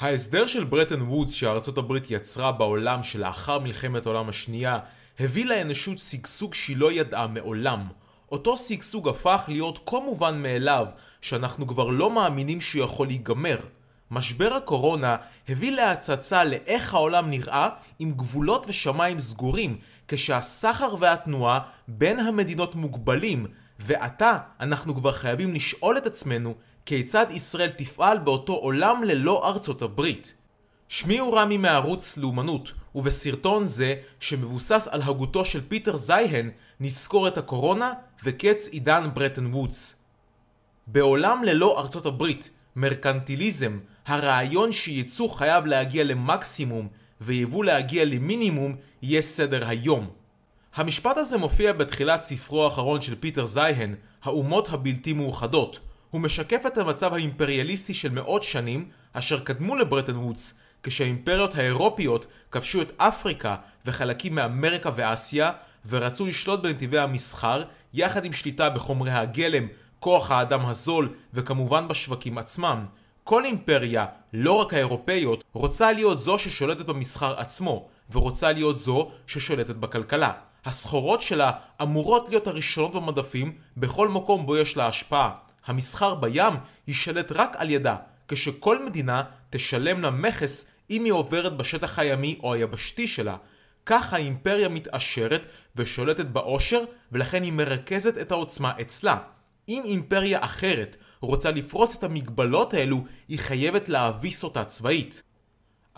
ההסדר של ברטן וודס שארצות הברית יצרה בעולם שלאחר מלחמת העולם השנייה הביא לאנושות שגשוג שהיא לא ידעה מעולם. אותו שגשוג הפך להיות כה מובן מאליו שאנחנו כבר לא מאמינים שהוא יכול להיגמר. משבר הקורונה הביא להצצה לאיך העולם נראה עם גבולות ושמיים סגורים, כשהסחר והתנועה בין המדינות מוגבלים, ועתה אנחנו כבר חייבים לשאול את עצמנו כיצד ישראל תפעל באותו עולם ללא ארצות הברית. שמי הוא רמי מערוץ לאומנות, ובסרטון זה, שמבוסס על הגותו של פיטר זייהן, נזכור את הקורונה וקץ עידן ברטן וודס. בעולם ללא ארצות הברית, מרקנטיליזם, הרעיון שייצוא חייב להגיע למקסימום ויבוא להגיע למינימום, יהיה סדר היום. המשפט הזה מופיע בתחילת ספרו האחרון של פיטר זייהן, האומות הבלתי מאוחדות, הוא משקף את המצב האימפריאליסטי של מאות שנים, אשר קדמו לברטן וודס, כשהאימפריות האירופיות כבשו את אפריקה וחלקים מאמריקה ואסיה, ורצו לשלוט בנתיבי המסחר, יחד עם שליטה בחומרי הגלם, כוח האדם הזול, וכמובן בשווקים עצמם. כל אימפריה, לא רק האירופאיות, רוצה להיות זו ששולטת במסחר עצמו, ורוצה להיות זו ששולטת בכלכלה. הסחורות שלה אמורות להיות הראשונות במדפים בכל מקום בו יש לה השפעה. המסחר בים יישלט רק על ידה, כשכל מדינה תשלם לה מכס אם היא עוברת בשטח הימי או היבשתי שלה. כך האימפריה מתעשרת ושולטת בעושר, ולכן היא מרכזת את העוצמה אצלה. אם אימפריה אחרת רוצה לפרוץ את המגבלות האלו, היא חייבת להביס אותה צבאית.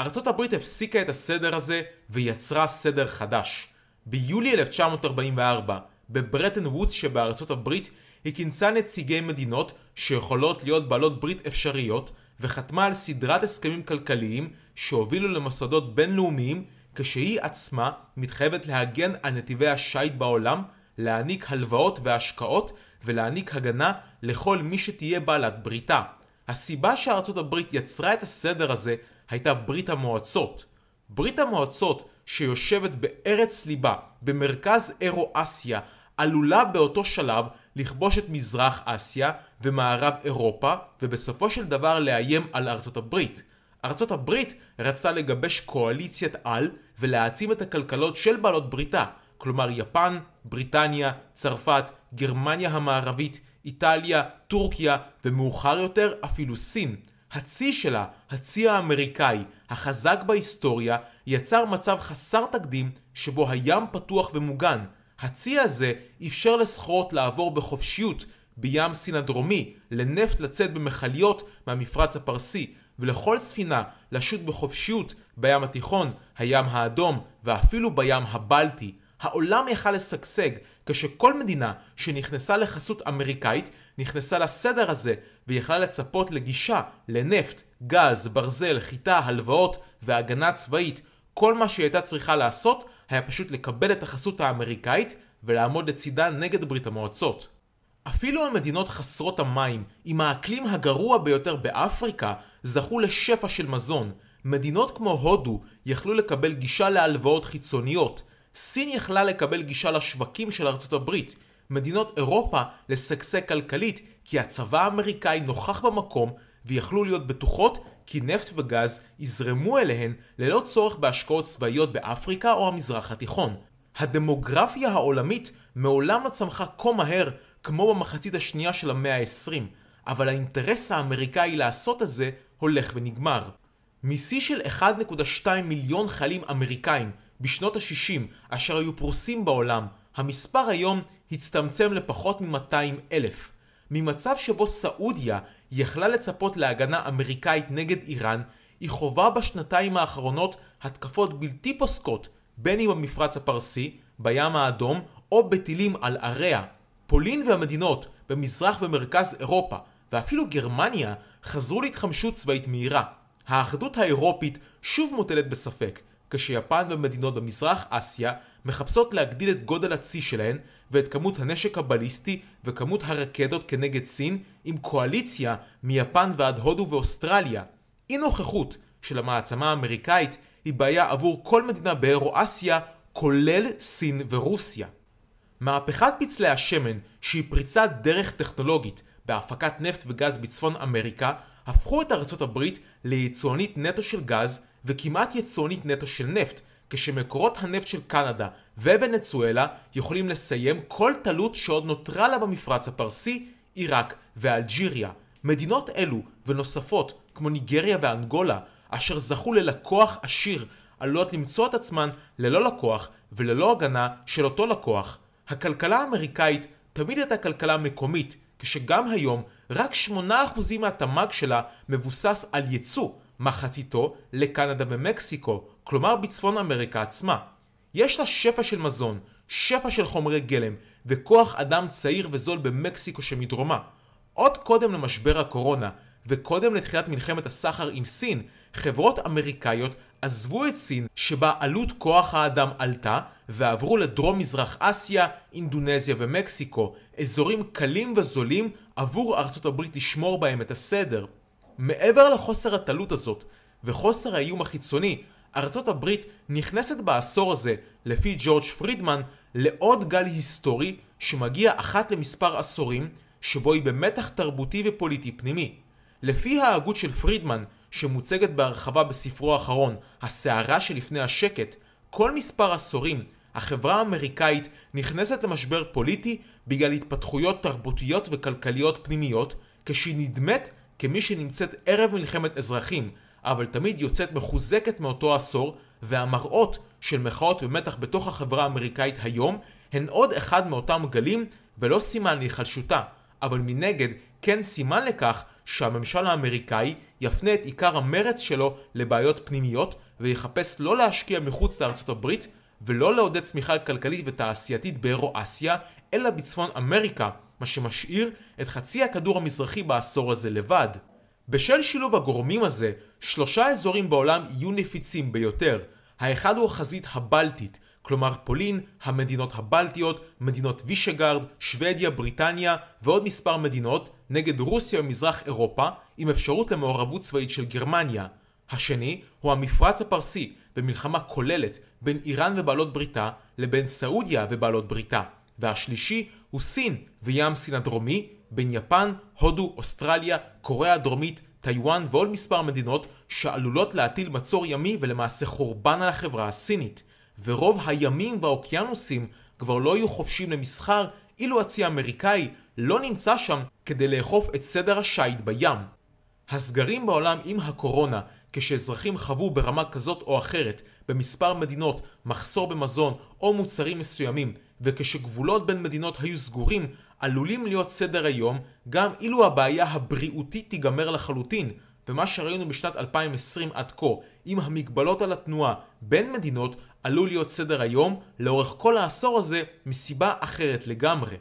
ארצות הברית הפסיקה את הסדר הזה ויצרה סדר חדש. ביולי 1944, בברטן וודס שבארצות הברית, היא כינסה נציגי מדינות שיכולות להיות בעלות ברית אפשריות וחתמה על סדרת הסכמים כלכליים שהובילו למוסדות בינלאומיים כשהיא עצמה מתחייבת להגן על נתיבי השיט בעולם, להעניק הלוואות והשקעות ולהעניק הגנה לכל מי שתהיה בעלת בריתה. הסיבה שארצות הברית יצרה את הסדר הזה הייתה ברית המועצות. ברית המועצות שיושבת בארץ ליבה, במרכז אירו-אסיה, עלולה באותו שלב לכבוש את מזרח אסיה ומערב אירופה, ובסופו של דבר לאיים על ארצות הברית. ארצות הברית רצתה לגבש קואליציית על ולהעצים את הכלכלות של בעלות בריתה, כלומר יפן, בריטניה, צרפת, גרמניה המערבית, איטליה, טורקיה ומאוחר יותר אפילו סין. הצי שלה, הצי האמריקאי, החזק בהיסטוריה, יצר מצב חסר תקדים שבו הים פתוח ומוגן, הצי הזה אפשר לסחורות לעבור בחופשיות בים סין הדרומי, לנפט לצאת במכליות מהמפרץ הפרסי, ולכל ספינה לשוט בחופשיות בים התיכון, הים האדום, ואפילו בים הבלטי. העולם יכל לשגשג כשכל מדינה שנכנסה לחסות אמריקאית נכנסה לסדר הזה ויכלה לצפות לגישה לנפט, גז, ברזל, חיטה, הלוואות והגנה צבאית. כל מה שהיא הייתה צריכה לעשות היה פשוט לקבל את החסות האמריקאית ולעמוד לצידה נגד ברית המועצות. אפילו המדינות חסרות המים, עם האקלים הגרוע ביותר באפריקה, זכו לשפע של מזון. מדינות כמו הודו יכלו לקבל גישה להלוואות חיצוניות. סין יכלה לקבל גישה לשווקים של ארצות הברית. מדינות אירופה לשגשג כלכלית, כי הצבא האמריקאי נוכח במקום ויכלו להיות בטוחות כי נפט וגז יזרמו אליהן ללא צורך בהשקעות צבאיות באפריקה או המזרח התיכון. הדמוגרפיה העולמית מעולם לא צמחה כה מהר כמו במחצית השנייה של המאה ה-20, אבל האינטרס האמריקאי לעשות את זה הולך ונגמר. משיא של 1.2 מיליון חיילים אמריקאים בשנות ה-60 אשר היו פרוסים בעולם, המספר היום הצטמצם לפחות מ-200 אלף. ממצב שבו סעודיה יכלה לצפות להגנה אמריקאית נגד איראן, היא חווה בשנתיים האחרונות התקפות בלתי פוסקות, בין אם במפרץ הפרסי, בים האדום, או בטילים על עריה. פולין והמדינות במזרח ומרכז אירופה, ואפילו גרמניה, חזרו להתחמשות צבאית מהירה. האחדות האירופית שוב מוטלת בספק, כשיפן ומדינות במזרח אסיה מחפשות להגדיל את גודל הצי שלהן ואת כמות הנשק הבליסטי וכמות הרקדות כנגד סין עם קואליציה מיפן ועד הודו ואוסטרליה. אי נוכחות של המעצמה האמריקאית היא בעיה עבור כל מדינה באירו-אסיה כולל סין ורוסיה. מהפכת פצלי השמן שהיא פריצת דרך טכנולוגית בהפקת נפט וגז בצפון אמריקה הפכו את ארצות הברית ליצואנית נטו של גז וכמעט יצואנית נטו של נפט, כשמקורות הנפט של קנדה ובנצואלה יכולים לסיים כל תלות שעוד נותרה לה במפרץ הפרסי, עיראק ואלג'יריה. מדינות אלו ונוספות, כמו ניגריה ואנגולה, אשר זכו ללקוח עשיר, עלולות למצוא את עצמן ללא לקוח וללא הגנה של אותו לקוח. הכלכלה האמריקאית תמיד הייתה כלכלה מקומית, כשגם היום רק 8% מהתמ"ג שלה מבוסס על ייצוא, מחציתו לקנדה ומקסיקו, כלומר בצפון אמריקה עצמה. יש לה שפע של מזון, שפע של חומרי גלם, וכוח אדם צעיר וזול במקסיקו שמדרומה. עוד קודם למשבר הקורונה, וקודם לתחילת מלחמת הסחר עם סין, חברות אמריקאיות עזבו את סין, שבה עלות כוח האדם עלתה, ועברו לדרום-מזרח אסיה, אינדונזיה ומקסיקו, אזורים קלים וזולים עבור ארצות הברית לשמור בהם את הסדר. מעבר לחוסר התלות הזאת וחוסר האיום החיצוני, ארצות הברית נכנסת בעשור הזה, לפי ג'ורג' פרידמן, לעוד גל היסטורי שמגיע אחת למספר עשורים, שבו היא במתח תרבותי ופוליטי פנימי. לפי ההגות של פרידמן, שמוצגת בהרחבה בספרו האחרון, הסערה שלפני השקט, כל מספר עשורים החברה האמריקאית נכנסת למשבר פוליטי בגלל התפתחויות תרבותיות וכלכליות פנימיות, כשהיא נדמת כמי שנמצאת ערב מלחמת אזרחים, אבל תמיד יוצאת מחוזקת מאותו עשור, והמראות של מחאות ומתח בתוך החברה האמריקאית היום, הן עוד אחד מאותם גלים, ולא סימן להיחלשותה, אבל מנגד כן סימן לכך שהממשל האמריקאי יפנה את עיקר המרץ שלו לבעיות פנימיות, ויחפש לא להשקיע מחוץ לארצות הברית, ולא לעודד צמיחה כלכלית ותעשייתית באירו-אסיה, אלא בצפון אמריקה, מה שמשאיר את חצי הכדור המזרחי בעשור הזה לבד. בשל שילוב הגורמים הזה, שלושה אזורים בעולם יהיו נפיצים ביותר. האחד הוא החזית הבלטית, כלומר פולין, המדינות הבלטיות, מדינות וישגרד, שוודיה, בריטניה ועוד מספר מדינות נגד רוסיה ומזרח אירופה עם אפשרות למעורבות צבאית של גרמניה. השני הוא המפרץ הפרסי במלחמה כוללת בין איראן ובעלות בריתה לבין סעודיה ובעלות בריתה. והשלישי הוא סין וים סין הדרומי, בין יפן, הודו, אוסטרליה, קוריאה הדרומית, טיוואן ועוד מספר מדינות שעלולות להטיל מצור ימי ולמעשה חורבן על החברה הסינית. ורוב הימים והאוקיינוסים כבר לא יהיו חופשיים למסחר, אילו הצי האמריקאי לא נמצא שם כדי לאכוף את סדר השיט בים. הסגרים בעולם עם הקורונה, כשאזרחים חוו ברמה כזאת או אחרת במספר מדינות מחסור במזון או מוצרים מסוימים, וכשגבולות בין מדינות היו סגורים, עלולים להיות סדר היום גם אילו הבעיה הבריאותית תיגמר לחלוטין. ומה שראינו בשנת 2020 עד כה, עם המגבלות על התנועה בין מדינות, עלול להיות סדר היום לאורך כל העשור הזה מסיבה אחרת לגמרי.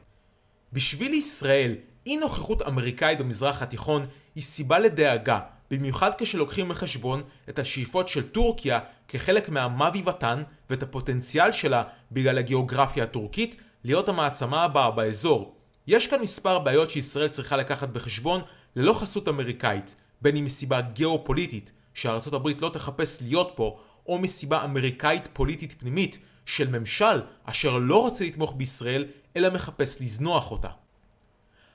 בשביל ישראל, אי נוכחות אמריקאית במזרח התיכון היא סיבה לדאגה, במיוחד כשלוקחים בחשבון את השאיפות של טורקיה כחלק מהמאבי ביבתן ואת הפוטנציאל שלה בגלל הגיאוגרפיה הטורקית להיות המעצמה הבאה באזור. יש כאן מספר בעיות שישראל צריכה לקחת בחשבון ללא חסות אמריקאית, בין אם מסיבה גיאופוליטית, שארצות הברית לא תחפש להיות פה, או מסיבה אמריקאית פוליטית פנימית של ממשל אשר לא רוצה לתמוך בישראל אלא מחפש לזנוח אותה.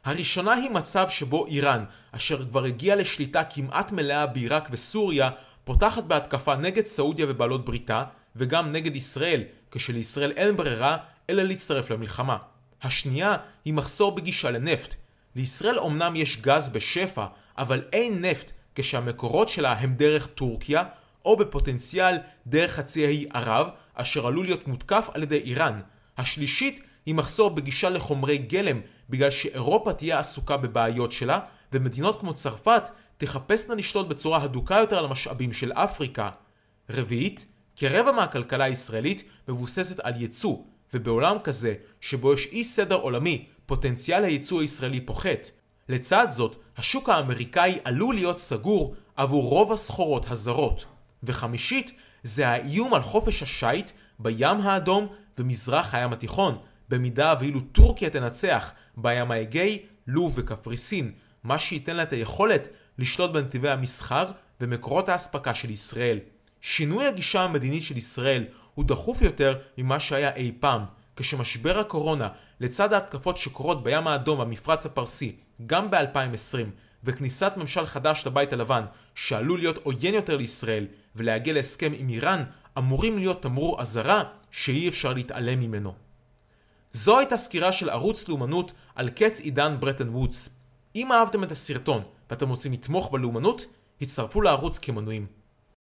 הראשונה היא מצב שבו איראן, אשר כבר הגיעה לשליטה כמעט מלאה בעיראק וסוריה, פותחת בהתקפה נגד סעודיה ובעלות בריתה, וגם נגד ישראל, כשלישראל אין ברירה אלא להצטרף למלחמה. השנייה היא מחסור בגישה לנפט. לישראל אמנם יש גז בשפע, אבל אין נפט כשהמקורות שלה הם דרך טורקיה, או בפוטנציאל דרך חצי האי ערב, אשר עלול להיות מותקף על ידי איראן. השלישית היא מחסור בגישה לחומרי גלם בגלל שאירופה תהיה עסוקה בבעיות שלה, ומדינות כמו צרפת תחפשנה לשלוט בצורה הדוקה יותר על המשאבים של אפריקה. רביעית, כרבע מהכלכלה הישראלית מבוססת על ייצוא, ובעולם כזה, שבו יש אי סדר עולמי, פוטנציאל הייצוא הישראלי פוחת. לצד זאת, השוק האמריקאי עלול להיות סגור עבור רוב הסחורות הזרות. וחמישית, זה האיום על חופש השיט בים האדום ומזרח הים התיכון, במידה ואילו טורקיה תנצח בים האגאי, לוב וקפריסין, מה שייתן לה את היכולת לשלוט בנתיבי המסחר ומקורות האספקה של ישראל. שינוי הגישה המדינית של ישראל הוא דחוף יותר ממה שהיה אי פעם, כשמשבר הקורונה, לצד ההתקפות שקורות בים האדום והמפרץ הפרסי, גם ב-2020, וכניסת ממשל חדש לבית הלבן, שעלול להיות עוין יותר לישראל ולהגיע להסכם עם איראן, אמורים להיות תמרור אזהרה שאי אפשר להתעלם ממנו. זו הייתה סקירה של ערוץ לאומנות על קץ עידן ברטן וודס. אם אהבתם את הסרטון ואתם רוצים לתמוך בלאומנות, הצטרפו לערוץ כמנויים.